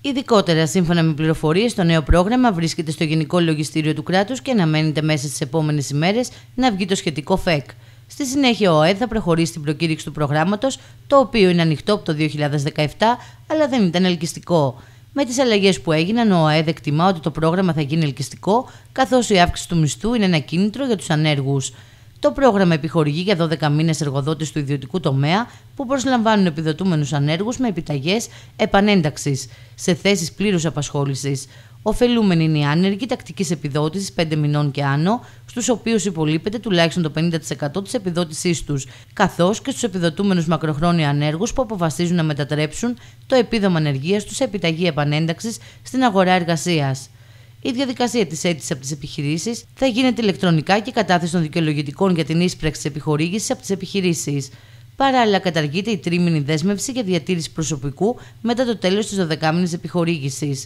Ειδικότερα, σύμφωνα με πληροφορίες, το νέο πρόγραμμα βρίσκεται στο Γενικό Λογιστήριο του κράτους και αναμένεται μέσα στις επόμενες ημέρες να βγει το σχετικό ΦΕΚ. Στη συνέχεια, ο ΟΕΔ θα προχωρήσει στην προκήρυξη του προγράμματος, το οποίο είναι ανοιχτό από το 2017, αλλά δεν ήταν ελκυστικό. Με τις αλλαγές που έγιναν, ο ΟΕΔ εκτιμά ότι το πρόγραμμα θα γίνει ελκυστικό, καθώς η αύξηση του μισθού είναι ένα κίνητρο για τους ανέργους. Το πρόγραμμα επιχορηγεί για 12 μήνες εργοδότες του ιδιωτικού τομέα που προσλαμβάνουν επιδοτούμενους ανέργους με επιταγές επανένταξης σε θέσεις πλήρους απασχόλησης. Οφελούμενοι είναι οι άνεργοι τακτικής επιδότησης 5 μηνών και άνω, στους οποίους υπολείπεται τουλάχιστον το 50% της επιδότησής τους, καθώς και στους επιδοτούμενους μακροχρόνια ανέργους που αποφασίζουν να μετατρέψουν το επίδομα ανεργίας τους σε επιταγή επανένταξης στην αγορά εργασίας. Η διαδικασία της αίτησης από τις επιχειρήσεις θα γίνεται ηλεκτρονικά και η κατάθεση των δικαιολογητικών για την ίσπραξη της επιχορήγησης από τις επιχειρήσεις. Παράλληλα, καταργείται η τρίμηνη δέσμευση για διατήρηση προσωπικού μετά το τέλος της 12 η επιχορήγηση.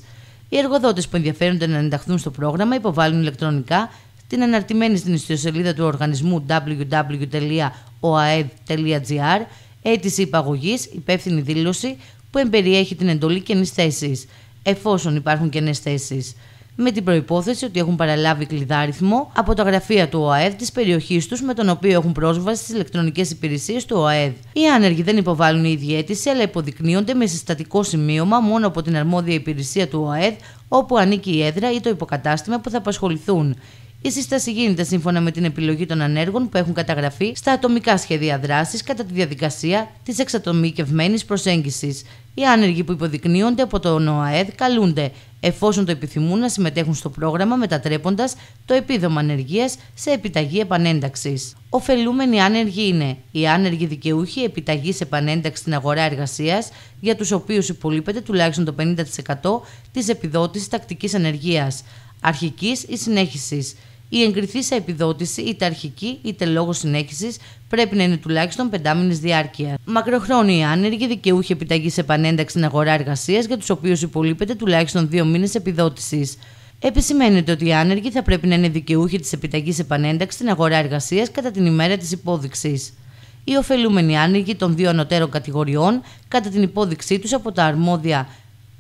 Οι εργοδότες που ενδιαφέρονται να ενταχθούν στο πρόγραμμα υποβάλλουν ηλεκτρονικά την αναρτημένη στην ιστοσελίδα του οργανισμού www.oaed.gr αίτηση υπαγωγής, υπεύθυνη δήλωση που εμπεριέχει την εντολή καινής θέσης, εφόσον υπάρχουν καινές θέσεις με την προπόθεση ότι έχουν παραλάβει κλειδάριθμο από τα γραφεία του ΟΑΕΔ της περιοχής τους με τον οποίο έχουν πρόσβαση στις ηλεκτρονικές υπηρεσίες του ΟΑΕΔ. Οι άνεργοι δεν υποβάλλουν αίτηση αλλά υποδεικνύονται με συστατικό σημείωμα μόνο από την αρμόδια υπηρεσία του ΟΑΕΔ, όπου ανήκει η έδρα ή το υποκατάστημα που θα απασχοληθούν. Η σύσταση γίνεται σύμφωνα με την επιλογή των ανέργων που έχουν καταγραφεί στα ατομικά σχέδια δράσης κατά τη διαδικασία της εξατομικευμένης προσέγγισης. Οι άνεργοι που υποδεικνύονται από τον ΟΑΕΔ καλούνται, εφόσον το επιθυμούν, να συμμετέχουν στο πρόγραμμα μετατρέποντας το επίδομα ανεργίας σε επιταγή επανένταξης. Οφελούμενοι άνεργοι είναι οι άνεργοι δικαιούχοι επιταγής επανένταξης στην αγορά εργασίας, για τους οποίους υπολείπεται τουλάχιστον το 50% της επιδότησης τακτικής ανεργίας, αρχικής ή συνέχισης η εγκριθήσα επιδότηση, είτε αρχική είτε λόγω συνέχισης, πρέπει να είναι τουλάχιστον πεντάμινη διάρκεια. Μακροχρόνιοι άνεργοι δικαιούχοι επιταγής επανένταξη στην αγορά εργασίας, για τους οποίους υπολείπεται τουλάχιστον δύο μήνες επιδότησης. Επισημαίνεται ότι οι άνεργοι θα πρέπει να είναι δικαιούχοι της επιταγής επανένταξης στην αγορά εργασίας κατά την ημέρα της υπόδειξης. Οι ωφελούμενοι άνεργοι των δύο ανωτέρων κατηγοριών, κατά την υπόδειξή τους από τα αρμόδια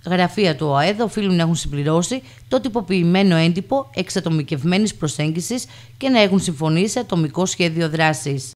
γραφεία του ΟΑΕΔ οφείλουν να έχουν συμπληρώσει το τυποποιημένο έντυπο εξατομικευμένης προσέγγισης και να έχουν συμφωνήσει ατομικό σχέδιο δράσης.